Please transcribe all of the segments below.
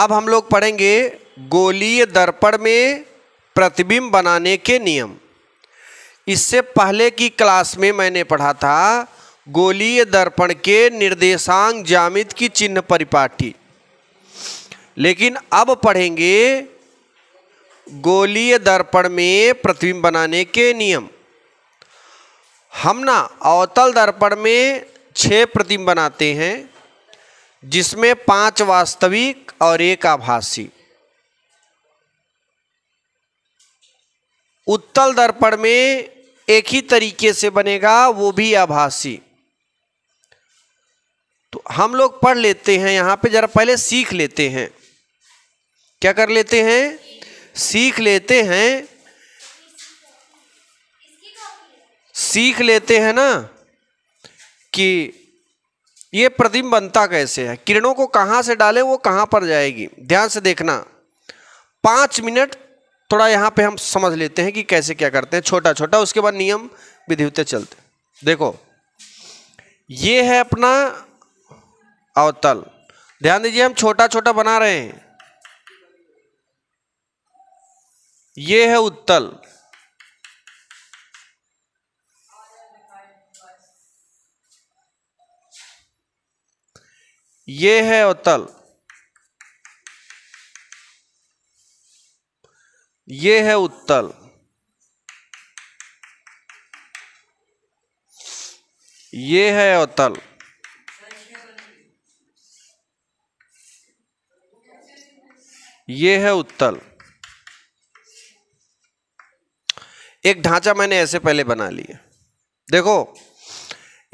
अब हम लोग पढ़ेंगे गोलीय दर्पण में प्रतिबिंब बनाने के नियम इससे पहले की क्लास में मैंने पढ़ा था गोलीय दर्पण के निर्देशांक जामित की चिन्ह परिपाटी लेकिन अब पढ़ेंगे गोलीय दर्पण में प्रतिबिंब बनाने के नियम हम ना अवतल दर्पण में छः प्रतिबिंब बनाते हैं जिसमें पांच वास्तविक और एक आभासी उत्तल दर्पण में एक ही तरीके से बनेगा वो भी आभासी तो हम लोग पढ़ लेते हैं यहां पे जरा पहले सीख लेते हैं क्या कर लेते हैं सीख लेते हैं सीख लेते हैं ना कि ये प्रतिम्ब बनता कैसे है किरणों को कहाँ से डालें वो कहाँ पर जाएगी ध्यान से देखना पाँच मिनट थोड़ा यहाँ पे हम समझ लेते हैं कि कैसे क्या करते हैं छोटा छोटा उसके बाद नियम विधिवते चलते देखो ये है अपना अवतल ध्यान दीजिए हम छोटा छोटा बना रहे हैं ये है उत्तल ये है अवतल ये है उत्तल ये है अवतल ये है उत्तल एक ढांचा मैंने ऐसे पहले बना लिया देखो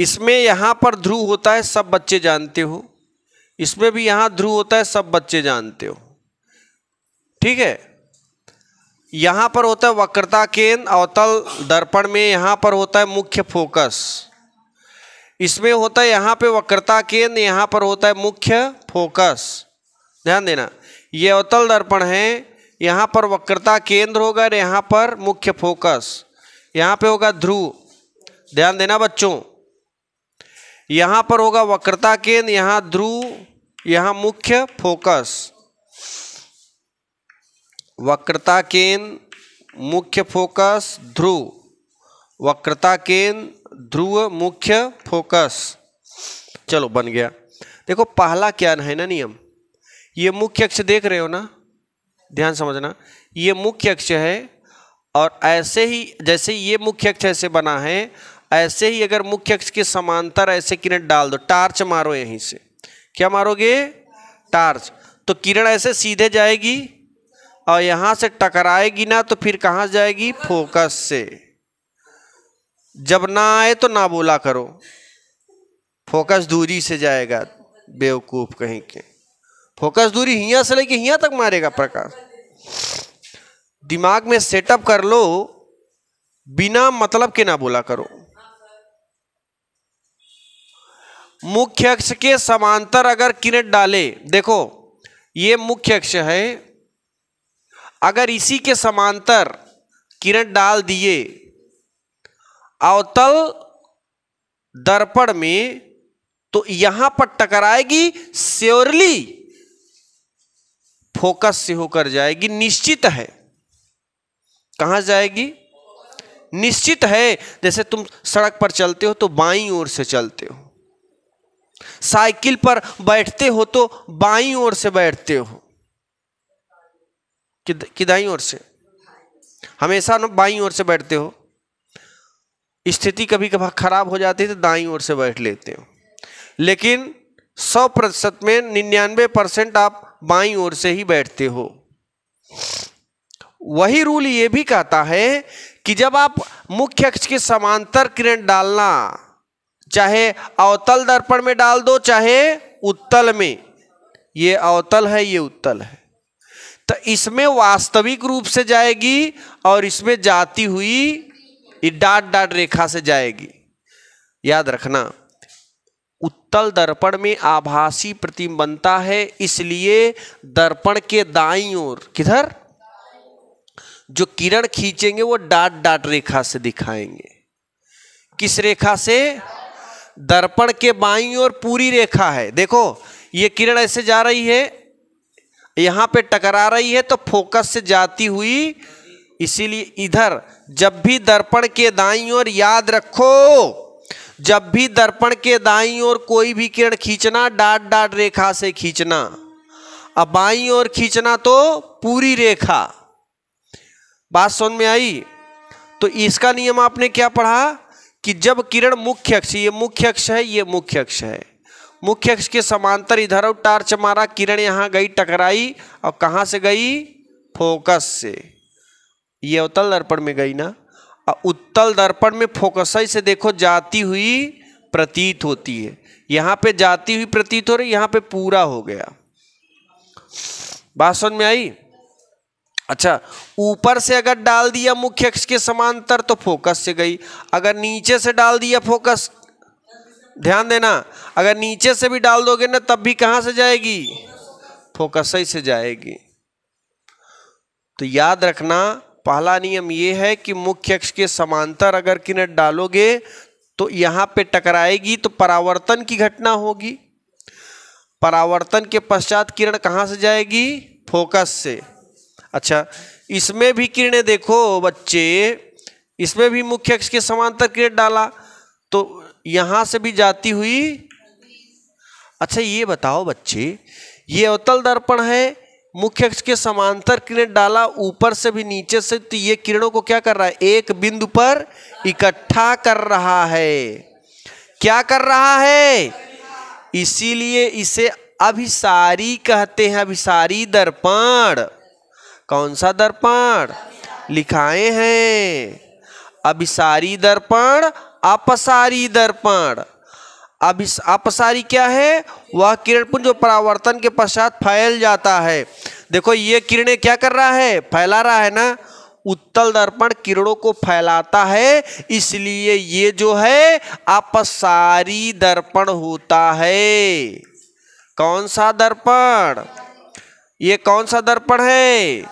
इसमें यहां पर ध्रुव होता है सब बच्चे जानते हो इसमें भी यहाँ ध्रुव होता है सब बच्चे जानते हो ठीक है यहाँ पर होता है वक्रता केंद्र अवतल दर्पण में यहाँ पर होता है मुख्य फोकस इसमें होता है यहाँ पे वक्रता केंद्र यहाँ पर होता है मुख्य फोकस ध्यान देना ये अवतल दर्पण है यहाँ पर वक्रता केंद्र होगा और यहाँ पर मुख्य फोकस यहाँ पे होगा ध्रुव ध्यान देना बच्चों यहां पर होगा वक्रता केंद्र यहां ध्रुव यहां मुख्य फोकस वक्रता केंद्र मुख्य फोकस ध्रुव वक्रता केंद्र ध्रुव मुख्य फोकस चलो बन गया देखो पहला क्या है ना नियम ये मुख्य अक्ष देख रहे हो ना ध्यान समझना ये मुख्य अक्ष है और ऐसे ही जैसे ये मुख्य अक्ष ऐसे बना है ऐसे ही अगर मुख्य अक्ष के समांतर ऐसे किरण डाल दो टार्च मारो यहीं से क्या मारोगे टार्च तो किरण ऐसे सीधे जाएगी और यहां से टकराएगी ना तो फिर कहाँ जाएगी फोकस से जब ना आए तो ना बोला करो फोकस दूरी से जाएगा बेवकूफ कहीं के फोकस दूरी हिया से लेके हिया तक मारेगा प्रकाश दिमाग में सेटअप कर लो बिना मतलब के ना बोला करो मुख्य अक्ष के समांतर अगर किरण डाले देखो ये मुख्य अक्ष है अगर इसी के समांतर किरण डाल दिए अवतल दर्पण में तो यहां पर टकराएगी स्योरली फोकस से होकर जाएगी निश्चित है कहां जाएगी निश्चित है जैसे तुम सड़क पर चलते हो तो बाई ओर से चलते हो साइकिल पर बैठते हो तो बाई ओर से बैठते हो कि, दाई ओर से हमेशा ना बाई ओर से बैठते हो स्थिति कभी कभी खराब हो जाती है तो दाई ओर से बैठ लेते हो लेकिन सौ प्रतिशत में निन्यानवे परसेंट आप बाई ओर से ही बैठते हो वही रूल ये भी कहता है कि जब आप मुख्य अक्ष के समांतर किरण डालना चाहे अवतल दर्पण में डाल दो चाहे उत्तल में ये अवतल है ये उत्तल है तो इसमें वास्तविक रूप से जाएगी और इसमें जाती हुई डाट डाट रेखा से जाएगी याद रखना उत्तल दर्पण में आभासी प्रतिम बनता है इसलिए दर्पण के दाई ओर किधर जो किरण खींचेंगे वो डाट डाट रेखा से दिखाएंगे किस रेखा से दर्पण के बाई और पूरी रेखा है देखो ये किरण ऐसे जा रही है यहाँ पे टकरा रही है तो फोकस से जाती हुई इसीलिए इधर जब भी दर्पण के दाई और याद रखो जब भी दर्पण के दाई और कोई भी किरण खींचना डाट डाट रेखा से खींचना अब बाई और खींचना तो पूरी रेखा बात सुन में आई तो इसका नियम आपने क्या पढ़ा कि जब किरण मुख्य अक्ष ये मुख्य अक्ष है ये मुख्य अक्ष है मुख्य अक्ष के समांतर इधर और टार्च मारा किरण यहाँ गई टकराई और कहाँ से गई फोकस से ये अवतल दर्पण में गई ना और उत्तल दर्पण में फोकस से देखो जाती हुई प्रतीत होती है यहाँ पे जाती हुई प्रतीत हो रही यहाँ पे पूरा हो गया बात समझ में आई अच्छा ऊपर से अगर डाल दिया मुख्य अक्ष के समांतर तो फोकस से गई अगर नीचे से डाल दिया फोकस ध्यान देना अगर नीचे से भी डाल दोगे ना तब भी कहाँ से जाएगी फोकस सही से जाएगी तो याद रखना पहला नियम ये है कि मुख्य अक्ष के समांतर अगर किनट डालोगे तो यहाँ पे टकराएगी तो परावर्तन की घटना होगी परावर्तन के पश्चात किरण कहाँ से जाएगी फोकस से अच्छा इसमें भी किरणें देखो बच्चे इसमें भी मुख्य अक्ष के समांतर किरण डाला तो यहां से भी जाती हुई अच्छा ये बताओ बच्चे ये अवतल दर्पण है मुख्य अक्ष के समांतर किरण डाला ऊपर से भी नीचे से तो ये किरणों को क्या कर रहा है एक बिंदु पर इकट्ठा कर रहा है क्या कर रहा है इसीलिए इसे अभिसारी कहते हैं अभिसारी दर्पण कौन सा दर्पण लिखाए हैं अभिसारी दर्पण अपसारी दर्पण अभिस अपसारी क्या है वह किरणपुंज जो परावर्तन के पश्चात फैल जाता है देखो ये किरणें क्या कर रहा है फैला रहा है ना उत्तल दर्पण किरणों को फैलाता है इसलिए ये जो है अपसारी दर्पण होता है कौन सा दर्पण ये कौन सा दर्पण है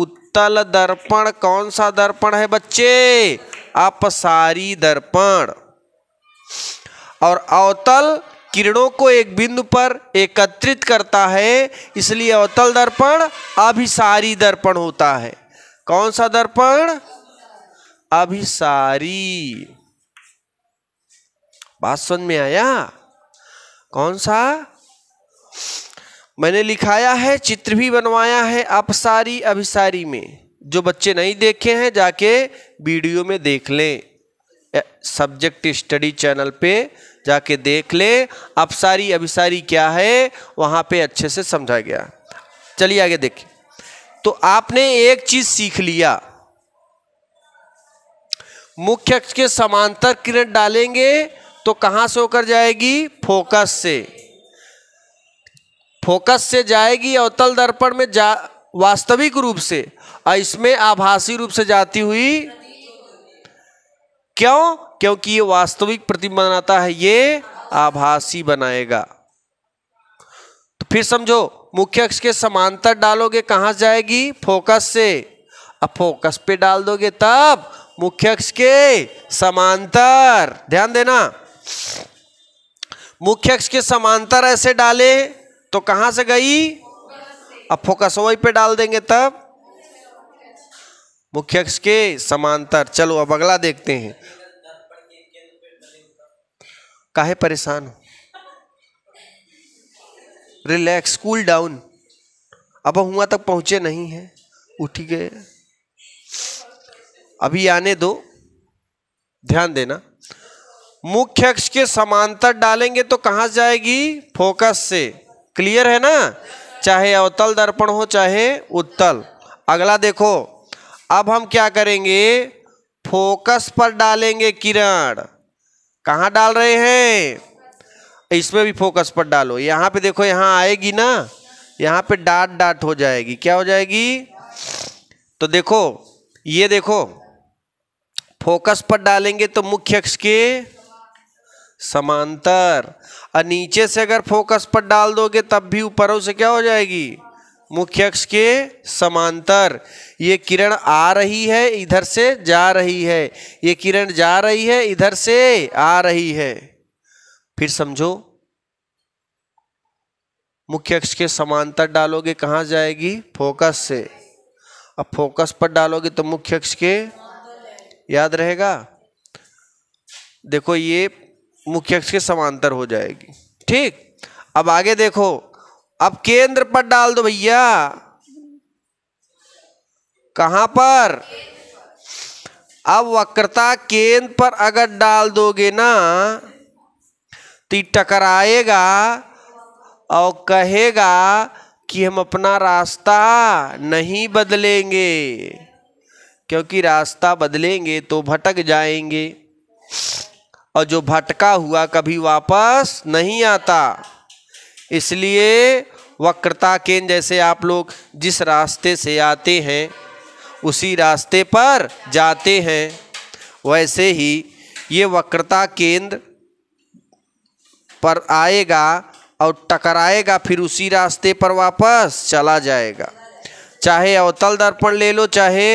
उत्तल दर्पण कौन सा दर्पण है बच्चे अपसारी दर्पण और अवतल किरणों को एक बिंदु पर एकत्रित करता है इसलिए अवतल दर्पण अभिसारी दर्पण होता है कौन सा दर्पण अभिसारी बात समझ में आया कौन सा मैंने लिखाया है चित्र भी बनवाया है अपसारी अभिसारी में जो बच्चे नहीं देखे हैं जाके वीडियो में देख लें सब्जेक्ट स्टडी चैनल पे जाके देख लें अपसारी अभिसारी क्या है वहाँ पे अच्छे से समझा गया चलिए आगे देखिए तो आपने एक चीज सीख लिया मुख्य अक्ष के समांतर किरण डालेंगे तो कहाँ से होकर जाएगी फोकस से फोकस से जाएगी अवतल दर्पण में जा वास्तविक रूप से और इसमें आभासी रूप से जाती हुई क्यों क्योंकि ये वास्तविक प्रतिबिंब बनाता है ये आभासी बनाएगा तो फिर समझो मुख्य अक्ष के समांतर डालोगे कहां जाएगी फोकस से अब फोकस पे डाल दोगे तब मुख्य अक्ष के समांतर ध्यान देना मुख्य अक्ष के समांतर ऐसे डाले तो कहाँ से गई अब फोकस वही पे डाल देंगे तब मुख्य अक्ष के समांतर चलो अब अगला देखते हैं काहे परेशान हो रिलैक्स कूल डाउन अब हुआ तक पहुंचे नहीं है उठ गए अभी आने दो ध्यान देना मुख्य अक्ष के समांतर डालेंगे तो कहां जाएगी फोकस से क्लियर है ना चाहे अवतल दर्पण हो चाहे उत्तल अगला देखो अब हम क्या करेंगे फोकस पर डालेंगे किरण कहाँ डाल रहे हैं इसमें भी फोकस पर डालो यहाँ पे देखो यहाँ आएगी ना यहाँ पे डाट डाट हो जाएगी क्या हो जाएगी तो देखो ये देखो फोकस पर डालेंगे तो मुख्य अक्ष के समांतर और नीचे से अगर फोकस पर डाल दोगे तब भी ऊपरों से क्या हो जाएगी मुख्य अक्ष के समांतर ये किरण आ रही है इधर से जा रही है ये किरण जा रही है इधर से आ रही है फिर समझो मुख्य अक्ष के समांतर डालोगे कहाँ जाएगी फोकस से अब फोकस पर डालोगे तो मुख्य अक्ष के याद रहेगा देखो ये मुख्य अक्ष के समांतर हो जाएगी ठीक अब आगे देखो अब केंद्र पर डाल दो भैया कहां पर अब वक्रता केंद्र पर अगर डाल दोगे ना तो टकराएगा और कहेगा कि हम अपना रास्ता नहीं बदलेंगे क्योंकि रास्ता बदलेंगे तो भटक जाएंगे और जो भटका हुआ कभी वापस नहीं आता इसलिए वक्रता केंद्र जैसे आप लोग जिस रास्ते से आते हैं उसी रास्ते पर जाते हैं वैसे ही ये वक्रता केंद्र पर आएगा और टकराएगा फिर उसी रास्ते पर वापस चला जाएगा चाहे अवतल दर्पण ले लो चाहे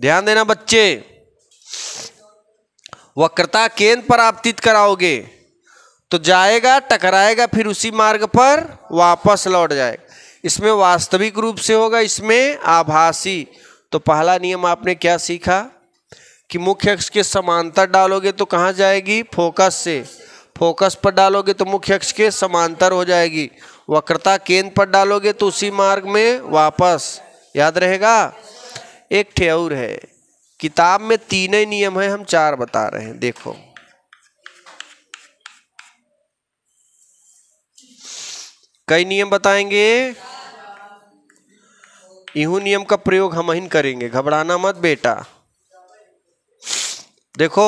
ध्यान देना बच्चे वक्रता केंद्र पर आपतित कराओगे तो जाएगा टकराएगा फिर उसी मार्ग पर वापस लौट जाएगा इसमें वास्तविक रूप से होगा इसमें आभासी तो पहला नियम आपने क्या सीखा कि मुख्य अक्ष के समांतर डालोगे तो कहाँ जाएगी फोकस से फोकस पर डालोगे तो मुख्य अक्ष के समांतर हो जाएगी वक्रता केंद्र पर डालोगे तो उसी मार्ग में वापस याद रहेगा एक ठेऊर है किताब में तीन ही नियम है हम चार बता रहे हैं देखो कई नियम बताएंगे इहू नियम का प्रयोग हम ही करेंगे घबराना मत बेटा देखो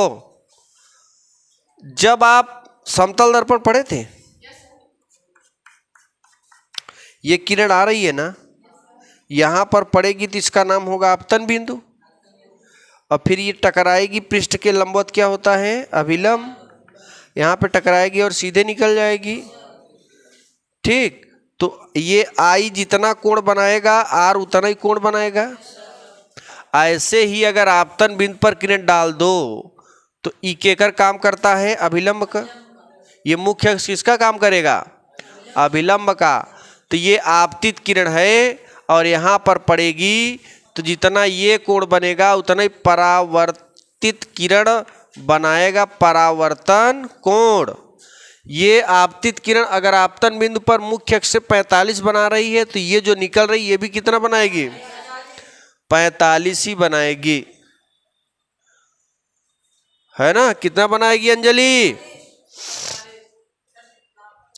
जब आप समतल दर्पण पढ़े थे ये किरण आ रही है ना यहां पर पड़ेगी तो इसका नाम होगा आपतन बिंदु और फिर ये टकराएगी पृष्ठ के लंबवत क्या होता है अभिलंब यहाँ पे टकराएगी और सीधे निकल जाएगी ठीक तो ये आई जितना कोण बनाएगा आर उतना ही कोण बनाएगा ऐसे ही अगर आपतन बिंद पर किरण डाल दो तो ई कर काम करता है अभिलंब का ये मुख्य किसका काम करेगा अभिलंब का तो ये आपतित किरण है और यहाँ पर पड़ेगी तो जितना ये कोण बनेगा उतना ही परावर्तित किरण बनाएगा परावर्तन कोण ये आपतित किरण अगर आपतन बिंदु पर मुख्य अक्ष से 45 बना रही है तो ये जो निकल रही है ये भी कितना बनाएगी 45 ही बनाएगी है ना कितना बनाएगी अंजलि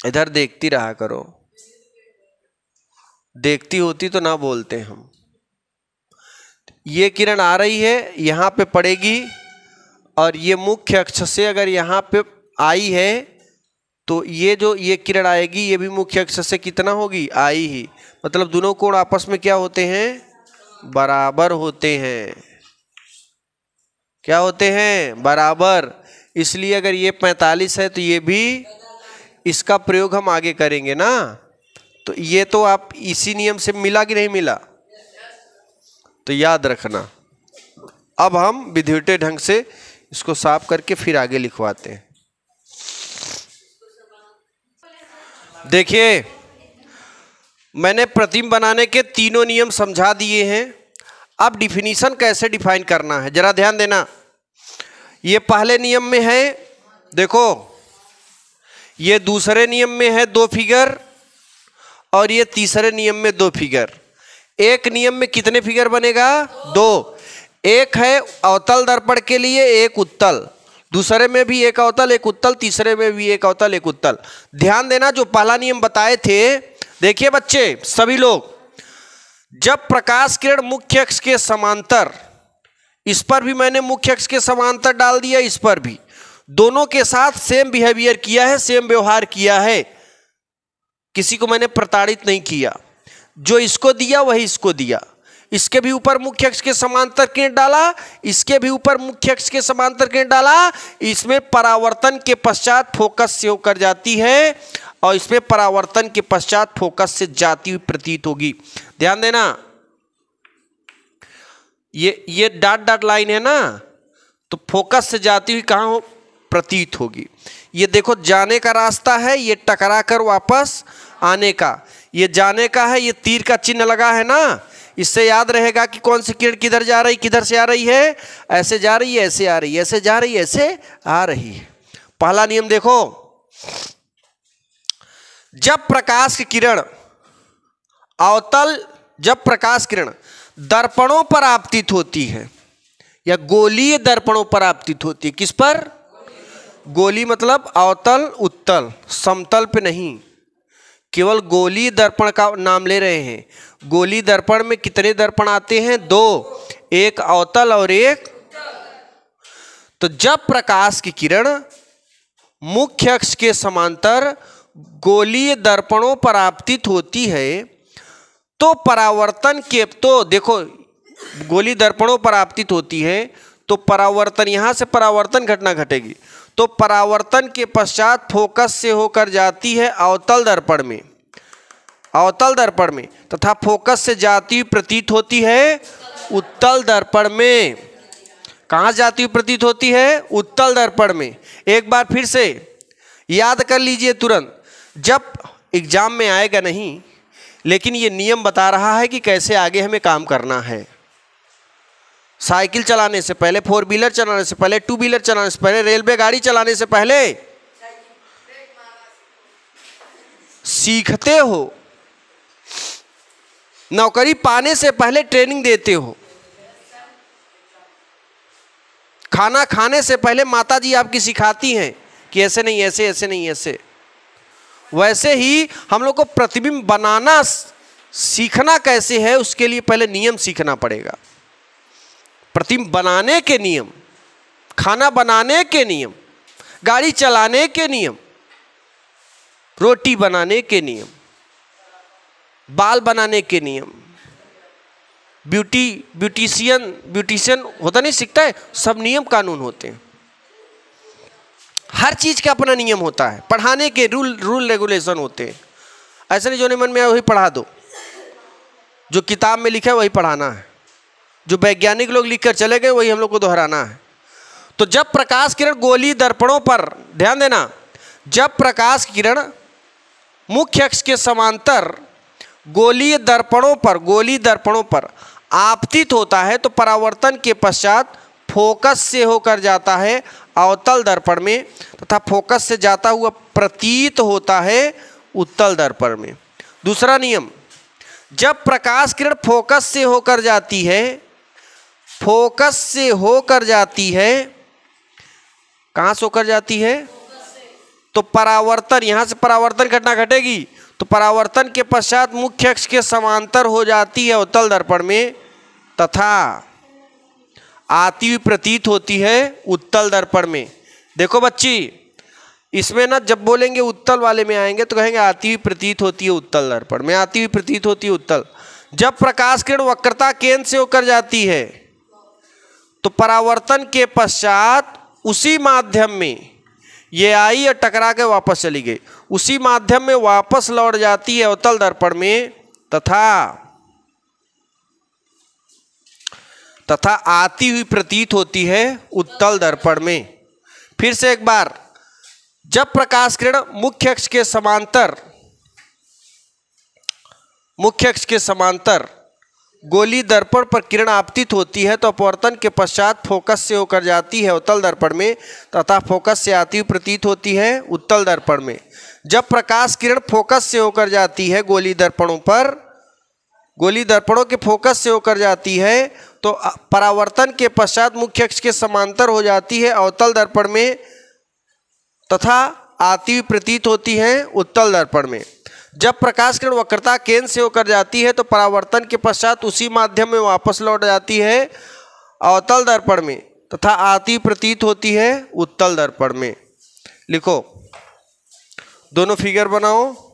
इधर देखती रहा करो देखती होती तो ना बोलते हम ये किरण आ रही है यहाँ पे पड़ेगी और ये मुख्य अक्ष से अगर यहाँ पे आई है तो ये जो ये किरण आएगी ये भी मुख्य अक्ष से कितना होगी आई ही मतलब दोनों कोण आपस में क्या होते हैं बराबर होते हैं क्या होते हैं बराबर इसलिए अगर ये 45 है तो ये भी इसका प्रयोग हम आगे करेंगे ना तो ये तो आप इसी नियम से मिला कि नहीं मिला तो याद रखना अब हम विधिवटे ढंग से इसको साफ करके फिर आगे लिखवाते हैं देखिए मैंने प्रतिम बनाने के तीनों नियम समझा दिए हैं अब डिफिनीशन कैसे डिफाइन करना है जरा ध्यान देना ये पहले नियम में है देखो ये दूसरे नियम में है दो फिगर और ये तीसरे नियम में दो फिगर एक नियम में कितने फिगर बनेगा दो एक है अवतल दर्पण के लिए एक उत्तल दूसरे में भी एक अवतल एक उत्तल तीसरे में भी एक अवतल एक उत्तल ध्यान देना जो पहला नियम बताए थे देखिए बच्चे सभी लोग जब प्रकाश किरण मुख्य अक्ष के समांतर इस पर भी मैंने मुख्य अक्ष के समांतर डाल दिया इस पर भी दोनों के साथ सेम बिहेवियर किया है सेम व्यवहार किया है किसी को मैंने प्रताड़ित नहीं किया जो इसको दिया वही इसको दिया इसके भी ऊपर मुख्य अक्ष के समांतर किरण डाला इसके भी ऊपर मुख्य अक्ष के समांतर किरण डाला इसमें परावर्तन के पश्चात फोकस से होकर जाती है और इसमें परावर्तन के पश्चात फोकस से जाती हुई प्रतीत होगी ध्यान देना ये ये डॉट डॉट लाइन है ना तो फोकस से जाती हुई कहा हो प्रतीत होगी ये देखो जाने का रास्ता है ये टकरा कर वापस आने का ये जाने का है ये तीर का चिन्ह लगा है ना इससे याद रहेगा कि कौन सी किरण किधर जा रही किधर से आ रही है ऐसे जा रही है ऐसे आ रही है ऐसे जा रही है ऐसे आ रही है पहला नियम देखो जब प्रकाश की किरण अवतल जब प्रकाश किरण दर्पणों पर आपतित होती है या गोलीय दर्पणों पर आपतित होती है किस पर गोली मतलब अवतल उत्तल समतल पे नहीं केवल गोली दर्पण का नाम ले रहे हैं गोली दर्पण में कितने दर्पण आते हैं दो एक अवतल और एक तो जब प्रकाश की किरण मुख्य अक्ष के समांतर गोलीय दर्पणों पर आपतित होती है तो परावर्तन के तो देखो गोली दर्पणों पर आपतित होती है तो परावर्तन यहां से परावर्तन घटना घटेगी तो परावर्तन के पश्चात फोकस से होकर जाती है अवतल दर्पण में अवतल दर्पण में तथा फोकस से जाती हुई प्रतीत होती है उत्तल दर्पण में कहाँ जाती हुई प्रतीत होती है उत्तल दर्पण में एक बार फिर से याद कर लीजिए तुरंत जब एग्जाम में आएगा नहीं लेकिन ये नियम बता रहा है कि कैसे आगे हमें काम करना है साइकिल चलाने से पहले फोर व्हीलर चलाने से पहले टू व्हीलर चलाने से पहले रेलवे गाड़ी चलाने से पहले सीखते हो नौकरी पाने से पहले ट्रेनिंग देते हो खाना खाने से पहले माता जी आपकी सिखाती हैं कि ऐसे नहीं ऐसे ऐसे नहीं ऐसे वैसे ही हम लोग को प्रतिबिंब बनाना सीखना कैसे है उसके लिए पहले नियम सीखना पड़ेगा प्रतिम बनाने के नियम खाना बनाने के नियम गाड़ी चलाने के नियम रोटी बनाने के नियम बाल बनाने के नियम ब्यूटी ब्यूटिशियन ब्यूटिशियन होता नहीं सीखता है सब नियम कानून होते हैं हर चीज़ का अपना नियम होता है पढ़ाने के रूल रूल रेगुलेशन होते हैं ऐसे नहीं जो नहीं मन में आया वही पढ़ा दो जो किताब में लिखा है वही पढ़ाना है जो वैज्ञानिक लोग लिखकर चले गए वही हम लोग को दोहराना है तो जब प्रकाश किरण गोली दर्पणों पर ध्यान देना जब प्रकाश किरण मुख्य अक्ष के समांतर गोलीय दर्पणों पर गोली दर्पणों पर आपतित होता है तो परावर्तन के पश्चात फोकस से होकर जाता है अवतल दर्पण में तथा फोकस से जाता हुआ प्रतीत होता है उत्तल दर्पण में दूसरा नियम जब प्रकाश किरण फोकस से होकर जाती है फोकस से होकर जाती है कहाँ से होकर जाती है तो परावर्तन यहाँ से परावर्तन घटना घटेगी तो परावर्तन के पश्चात मुख्य अक्ष के समांतर हो जाती है अवतल दर्पण में तथा आती हुई प्रतीत होती है उत्तल दर्पण में देखो बच्ची इसमें ना जब बोलेंगे उत्तल वाले में आएंगे तो कहेंगे आती हुई प्रतीत होती है उत्तल दर्पण में आती हुई प्रतीत होती है उत्तल जब प्रकाश किरण वक्रता केंद्र से होकर जाती है तो परावर्तन के पश्चात उसी माध्यम में ये आई और टकरा के वापस चली गई उसी माध्यम में वापस लौट जाती है अवतल दर्पण में तथा तथा आती हुई प्रतीत होती है उत्तल दर्पण में फिर से एक बार जब प्रकाश किरण मुख्य अक्ष के समांतर मुख्य अक्ष के समांतर गोली दर्पण पर किरण आपतित होती है तो अपवर्तन के पश्चात फोकस से होकर जाती है उत्तल दर्पण में तथा फोकस से आती हुई प्रतीत होती है उत्तल दर्पण में जब प्रकाश किरण फोकस से होकर जाती है गोली दर्पणों पर गोली दर्पणों के फोकस से होकर जाती है तो परावर्तन के पश्चात मुख्य अक्ष के समांतर हो जाती है अवतल दर्पण में तथा आती हुई प्रतीत होती है उत्तल दर्पण में जब प्रकाश किरण वक्रता केंद्र से होकर जाती है तो परावर्तन के पश्चात उसी माध्यम में वापस लौट जाती है अवतल दर्पण में तथा आती प्रतीत होती है उत्तल दर्पण में लिखो दोनों फिगर बनाओ